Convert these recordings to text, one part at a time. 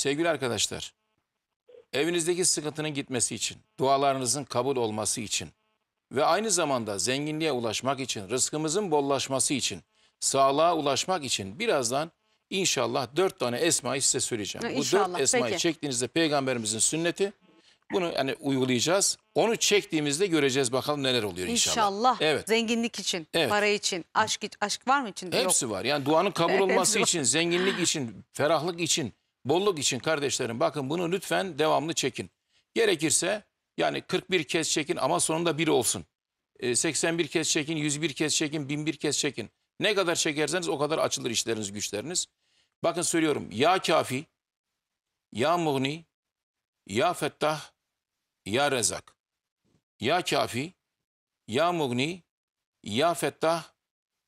Sevgili arkadaşlar, evinizdeki sıkıntının gitmesi için, dualarınızın kabul olması için ve aynı zamanda zenginliğe ulaşmak için, rızkımızın bollaşması için, sağlığa ulaşmak için birazdan inşallah dört tane esmayı size söyleyeceğim. Ha, Bu dört esmayı peki. çektiğinizde peygamberimizin sünneti, bunu yani uygulayacağız. Onu çektiğimizde göreceğiz bakalım neler oluyor inşallah. İnşallah. Evet. Zenginlik için, evet. para için, aşk aşk var mı içinde? Hepsi Yok. var. Yani duanın kabul olması için, zenginlik için, ferahlık için, Bolluk için kardeşlerim bakın bunu lütfen devamlı çekin. Gerekirse yani 41 kez çekin ama sonunda bir olsun. 81 ee, kez çekin, 101 kez çekin, 1001 kez çekin. Ne kadar çekerseniz o kadar açılır işleriniz, güçleriniz. Bakın söylüyorum. Ya Kafi, Ya muğni, Ya Fettah, Ya Rezak. Ya Kafi, Ya muğni, Ya Fettah,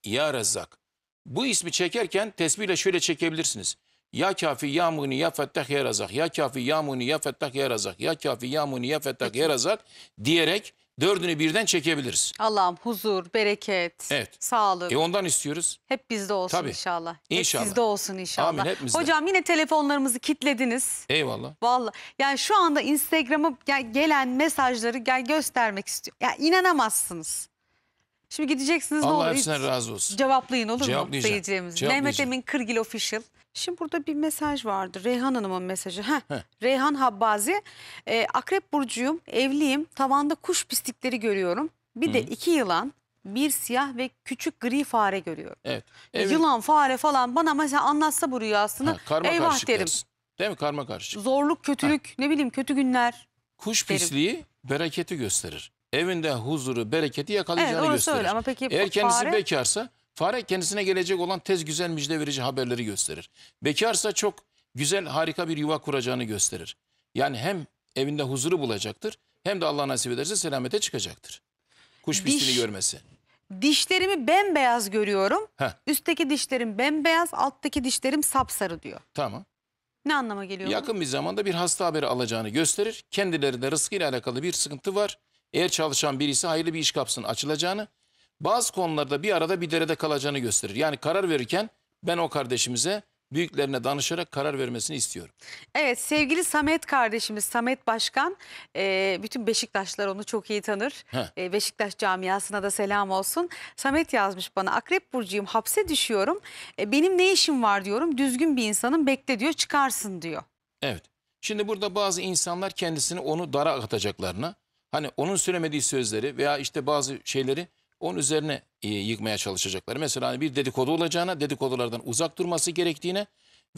Ya rezak. Bu ismi çekerken tesbihle şöyle çekebilirsiniz. Ya kafi ya muni ya fettah ya razak. Ya kafi ya muni ya fettah ya razak. Ya kafi ya muni ya fettah ya razak diyerek dördünü birden çekebiliriz. Allah'ım huzur, bereket, evet. sağlık. E ondan istiyoruz. Hep bizde olsun Tabii. inşallah. İnşallah. Hep sizde olsun inşallah. Amin hepimizde. Hocam yine telefonlarımızı kilitlediniz. Eyvallah. Vallahi yani şu anda Instagram'a gelen mesajları göstermek istiyorum. Ya yani inanamazsınız. Şimdi gideceksiniz. Allah olur, razı olsun. Cevaplayın olur mu seyircilerimiz? Mehmet Emin Kırgil Official. Şimdi burada bir mesaj vardı. Reyhan Hanım'ın mesajı. Heh. Reyhan Habbazi. E, Akrep Burcu'yum, evliyim. Tavanda kuş pislikleri görüyorum. Bir Hı de iki yılan, bir siyah ve küçük gri fare görüyorum. Evet. E, evet. Yılan, fare falan bana mesela anlatsa bu rüyasını ha, karma eyvah derim. Değil mi? Karma karışık. Zorluk, kötülük, ha. ne bileyim kötü günler. Kuş derim. pisliği bereketi gösterir evinde huzuru, bereketi yakalayacağını evet, gösterir. Ama peki, Eğer kendisi fare... bekarsa fare kendisine gelecek olan tez güzel müjde verici haberleri gösterir. Bekarsa çok güzel harika bir yuva kuracağını gösterir. Yani hem evinde huzuru bulacaktır hem de Allah nasip ederse selamete çıkacaktır. Kuş Diş... pisliğini görmesi. Dişlerimi bembeyaz görüyorum. Heh. Üstteki dişlerim bembeyaz, alttaki dişlerim sapsarı diyor. Tamam. Ne anlama geliyor? Yakın bir zamanda bir hasta haberi alacağını gösterir. Kendilerinde rızkıyla alakalı bir sıkıntı var eğer çalışan birisi hayırlı bir iş kapsın açılacağını, bazı konularda bir arada bir derede kalacağını gösterir. Yani karar verirken ben o kardeşimize büyüklerine danışarak karar vermesini istiyorum. Evet sevgili Samet kardeşimiz Samet Başkan e, bütün Beşiktaşlar onu çok iyi tanır. E, Beşiktaş camiasına da selam olsun. Samet yazmış bana Akrep Burcu'yum hapse düşüyorum. E, benim ne işim var diyorum düzgün bir insanım, bekle diyor çıkarsın diyor. Evet şimdi burada bazı insanlar kendisini onu dara atacaklarına Hani onun söylemediği sözleri veya işte bazı şeyleri onun üzerine e, yıkmaya çalışacaklar. Mesela hani bir dedikodu olacağına dedikodulardan uzak durması gerektiğine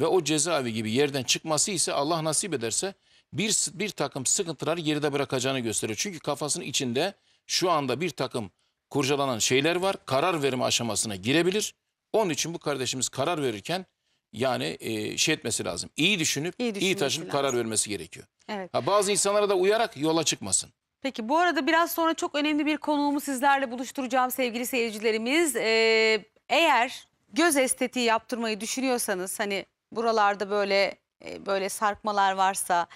ve o cezaevi gibi yerden çıkması ise Allah nasip ederse bir, bir takım sıkıntılar geride bırakacağını gösteriyor. Çünkü kafasının içinde şu anda bir takım kurcalanan şeyler var. Karar verme aşamasına girebilir. Onun için bu kardeşimiz karar verirken yani e, şey etmesi lazım. İyi düşünüp iyi, iyi taşınıp lazım. karar vermesi gerekiyor. Evet. Ha, bazı insanlara da uyarak yola çıkmasın. Peki bu arada biraz sonra çok önemli bir konuğumu sizlerle buluşturacağım sevgili seyircilerimiz. Ee, eğer göz estetiği yaptırmayı düşünüyorsanız hani buralarda böyle e, böyle sarkmalar varsa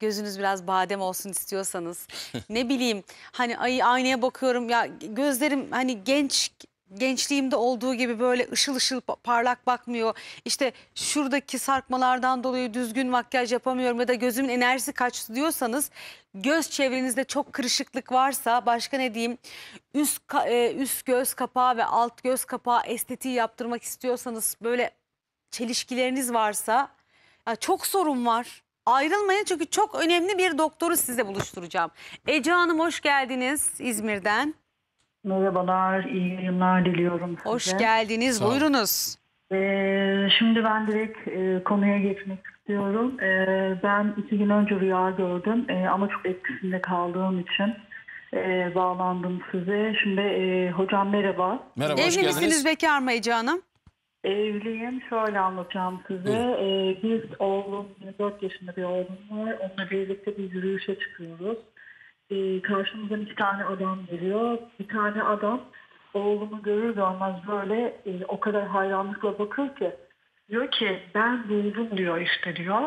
gözünüz biraz badem olsun istiyorsanız ne bileyim hani ay, aynaya bakıyorum ya gözlerim hani genç gençliğimde olduğu gibi böyle ışıl ışıl parlak bakmıyor. İşte şuradaki sarkmalardan dolayı düzgün makyaj yapamıyorum ya da gözümün enerjisi kaçtı diyorsanız göz çevrenizde çok kırışıklık varsa başka ne diyeyim üst e, üst göz kapağı ve alt göz kapağı estetiği yaptırmak istiyorsanız böyle çelişkileriniz varsa çok sorun var. Ayrılmayın çünkü çok önemli bir doktoru size buluşturacağım. Ece Hanım hoş geldiniz İzmir'den. Merhabalar, iyi yayınlar diliyorum size. Hoş geldiniz, buyurunuz. Ee, şimdi ben direkt e, konuya geçmek istiyorum. Ee, ben iki gün önce rüya gördüm ee, ama çok etkisinde kaldığım için e, bağlandım size. Şimdi e, hocam merhaba. Merhaba, Evli misiniz, bekar mı Ece Hanım? Evliyim. Şöyle anlatacağım size. Ee, bir oğlum, 24 yaşında bir oğlum var. Onunla birlikte bir yürüyüşe çıkıyoruz e, karşımızdan iki tane adam geliyor. Bir tane adam oğlumu görür görmez böyle e, o kadar hayranlıkla bakıyor ki diyor ki ben buldum diyor işte diyor.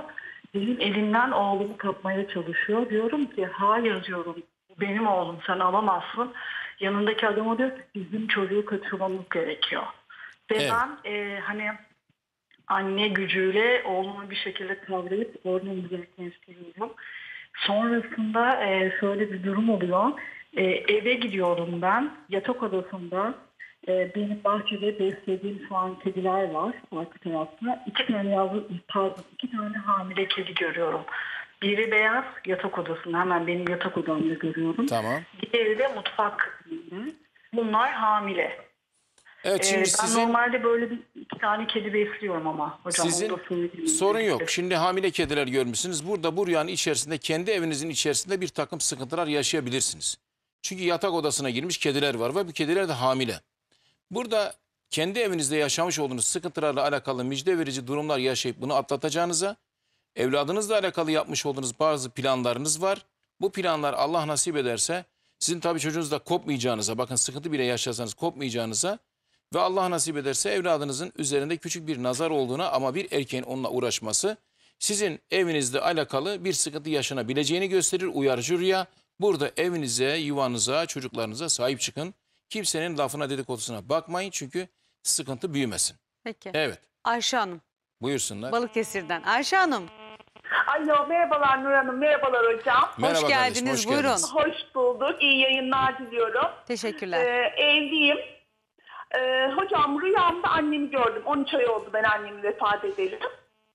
Benim elimden oğlumu kapmaya çalışıyor. Diyorum ki hayır diyorum benim oğlum sen alamazsın. Yanındaki adama diyor ki bizim çocuğu kaçırmamız gerekiyor. Ve evet. ben e, hani anne gücüyle oğlumu bir şekilde kavrayıp oradan güzel Sonrasında e, şöyle bir durum oluyor. E, eve gidiyorum ben. Yatak odasında e, benim bahçede beslediğim şu an kediler var arka tarafta. İki tane yavru, pardon iki tane hamile kedi görüyorum. Biri beyaz yatak odasında hemen benim yatak odamda görüyorum. Tamam. Diğeri de mutfak. Bunlar hamile. Evet, şimdi ee, ben sizin... normalde böyle bir iki tane kedi besliyorum ama hocam. Sizin sorun yok. Şimdi hamile kediler görmüşsünüz. Burada bu rüyanın içerisinde kendi evinizin içerisinde bir takım sıkıntılar yaşayabilirsiniz. Çünkü yatak odasına girmiş kediler var ve bu kediler de hamile. Burada kendi evinizde yaşamış olduğunuz sıkıntılarla alakalı müjde verici durumlar yaşayıp bunu atlatacağınıza, evladınızla alakalı yapmış olduğunuz bazı planlarınız var. Bu planlar Allah nasip ederse sizin tabii çocuğunuzla kopmayacağınıza, bakın sıkıntı bile yaşarsanız kopmayacağınıza ve Allah nasip ederse evladınızın üzerinde küçük bir nazar olduğuna ama bir erkeğin onunla uğraşması sizin evinizle alakalı bir sıkıntı yaşanabileceğini gösterir uyarıcı rüya. Burada evinize, yuvanıza, çocuklarınıza sahip çıkın. Kimsenin lafına dedikodusuna bakmayın çünkü sıkıntı büyümesin. Peki. Evet. Ayşe Hanım. Buyursunlar. Balıkesir'den. Ayşe Hanım. Alo merhabalar Nur Hanım, merhabalar hocam. Merhaba hoş geldiniz, kardeşim, hoş buyurun. Geldiniz. Hoş bulduk, İyi yayınlar diliyorum. Teşekkürler. Ee, evliyim, ee, hocam rüyamda annemi gördüm. 13 ay oldu ben annemi vefat edelim.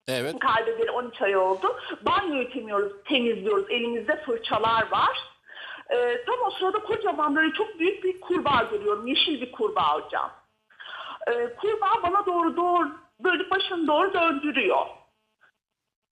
Evet. Kaybedeli 13 ay oldu. Banyo ütemiyoruz, temizliyoruz. Elimizde fırçalar var. Ee, tam o sırada kocaman böyle çok büyük bir kurbağa görüyorum. Yeşil bir kurbağa hocam. Ee, kurbağa bana doğru doğru böyle başını doğru döndürüyor.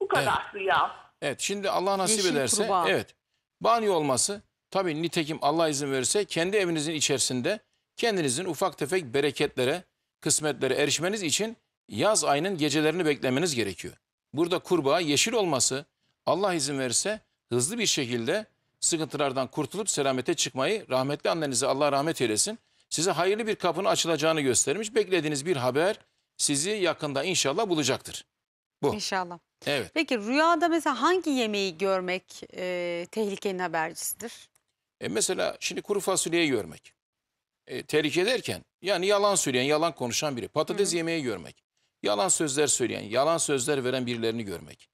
Bu kadar evet. rüya. Evet şimdi Allah nasip Yeşil ederse kurbağa. evet banyo olması tabii nitekim Allah izin verirse kendi evinizin içerisinde kendinizin ufak tefek bereketlere, kısmetlere erişmeniz için yaz ayının gecelerini beklemeniz gerekiyor. Burada kurbağa yeşil olması Allah izin verirse hızlı bir şekilde sıkıntılardan kurtulup selamete çıkmayı rahmetli annenize Allah rahmet eylesin size hayırlı bir kapının açılacağını göstermiş. Beklediğiniz bir haber sizi yakında inşallah bulacaktır. Bu. İnşallah. Evet. Peki rüyada mesela hangi yemeği görmek e, tehlikenin habercisidir? E mesela şimdi kuru fasulyeyi görmek e, terk ederken yani yalan söyleyen, yalan konuşan biri. Patates Hı. yemeği görmek. Yalan sözler söyleyen, yalan sözler veren birilerini görmek.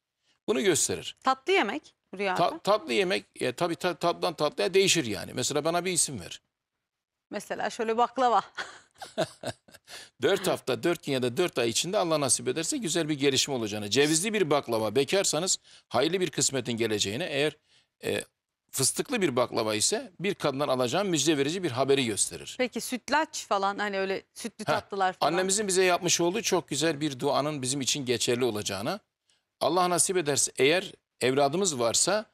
Bunu gösterir. Tatlı yemek rüyada. Ta, tatlı yemek e, tabii ta, tatlıdan tatlıya değişir yani. Mesela bana bir isim ver. Mesela şöyle baklava. dört hafta, dört gün ya da dört ay içinde Allah nasip ederse güzel bir gelişme olacağını. Cevizli bir baklava bekarsanız hayırlı bir kısmetin geleceğini eğer e, fıstıklı bir baklava ise bir kadından alacağım müjde verici bir haberi gösterir. Peki sütlaç falan hani öyle sütlü Heh, tatlılar falan. Annemizin bize yapmış olduğu çok güzel bir duanın bizim için geçerli olacağına. Allah nasip ederse eğer evladımız varsa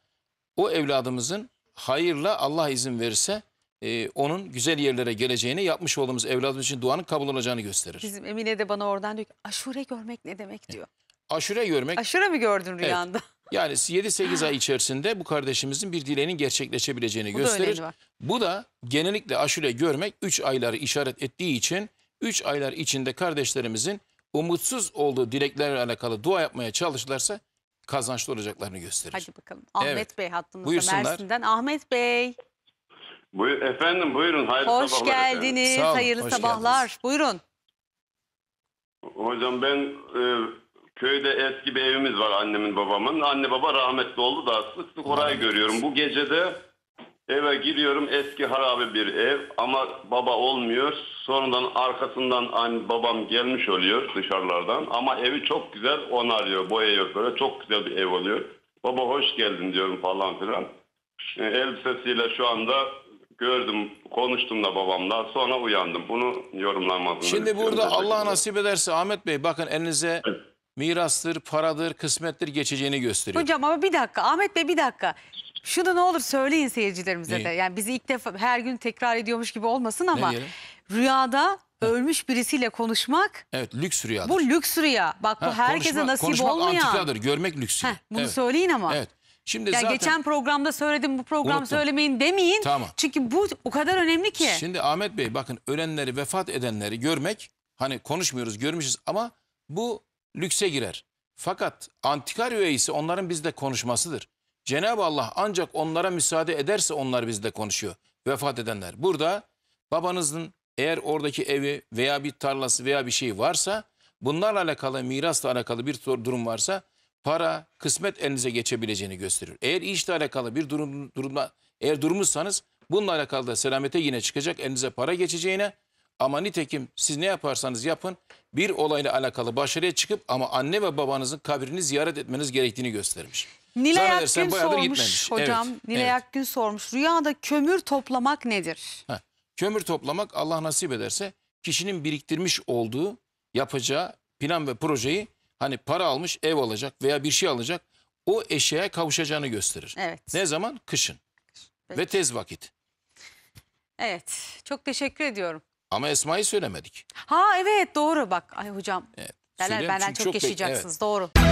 o evladımızın hayırla Allah izin verirse e, onun güzel yerlere geleceğini yapmış olduğumuz evladımız için duanın kabul olacağını gösterir. Bizim Emine de bana oradan diyor ki aşure görmek ne demek diyor. Aşure görmek. Aşure mi gördün rüyanda? Evet. Yani 7-8 ay içerisinde bu kardeşimizin bir dileğinin gerçekleşebileceğini Bu gösterir. önemi Bu da genellikle aşure görmek 3 ayları işaret ettiği için 3 aylar içinde kardeşlerimizin umutsuz olduğu dileklerle alakalı dua yapmaya çalışırlarsa kazançlı olacaklarını gösterir. Hadi bakalım. Ahmet Evet. Bey hattımızda Buyursunlar. Mersin'den. Ahmet Bey Buyur, efendim buyurun hayırlı hoş sabahlar efendim. geldiniz. Sağ olun, Hayırlı hoş sabahlar. geldiniz. Buyurun. Hocam ben e, Köyde eski bir evimiz var annemin babamın. Anne baba rahmetli oldu da sık sık orayı görüyorum. Bu gecede eve giriyorum eski harabe bir ev ama baba olmuyor. Sonradan arkasından anne, babam gelmiş oluyor dışarılardan ama evi çok güzel onarıyor, boyuyor böyle çok güzel bir ev oluyor. Baba hoş geldin diyorum falan filan. E, elbisesiyle şu anda gördüm, konuştum da babamla. Sonra uyandım. Bunu yorumlamazdım. Şimdi burada Allah nasip ederse Ahmet Bey bakın elinize evet mirastır, paradır, kısmettir geçeceğini gösteriyor. Hocam ama bir dakika Ahmet Bey bir dakika. Şunu ne olur söyleyin seyircilerimize Neyi? de. Yani bizi ilk defa her gün tekrar ediyormuş gibi olmasın ama diyelim? rüyada ölmüş birisiyle konuşmak Evet lüks rüyadır. bu lüks rüya. Bak bu herkese konuşma- nasip konuşmak olmayan. antikadır, görmek lüks. Heh, bunu Evet. söyleyin ama. Evet. Şimdi Ya zaten geçen programda söyledim bu program Unuttum. söylemeyin demeyin. Tamam. Çünkü bu o kadar önemli ki. şimdi Ahmet Bey bakın ölenleri, vefat edenleri görmek hani konuşmuyoruz, görmüşüz ama bu lükse girer. Fakat antikaryo ise onların bizde konuşmasıdır. Cenab-ı Allah ancak onlara müsaade ederse onlar bizde konuşuyor. Vefat edenler. Burada babanızın eğer oradaki evi veya bir tarlası veya bir şey varsa bunlarla alakalı mirasla alakalı bir durum varsa para kısmet elinize geçebileceğini gösterir. Eğer işle alakalı bir durum, durumda eğer durmuşsanız bununla alakalı da selamete yine çıkacak elinize para geçeceğine ama nitekim siz ne yaparsanız yapın bir olayla alakalı başarıya çıkıp ama anne ve babanızın kabrini ziyaret etmeniz gerektiğini göstermiş. Nilay Akgün sormuş hocam. Evet, Nilay evet. Akgün sormuş. Rüyada kömür toplamak nedir? Ha, kömür toplamak Allah nasip ederse kişinin biriktirmiş olduğu yapacağı plan ve projeyi hani para almış ev alacak veya bir şey alacak o eşeğe kavuşacağını gösterir. Evet. Ne zaman? Kışın Peki. ve tez vakit. Evet çok teşekkür ediyorum. Ama Esma'yı söylemedik. Ha evet doğru bak ay hocam. Evet. Derler Söyleyeyim benden çok, çok evet. yaşayacaksınız doğru.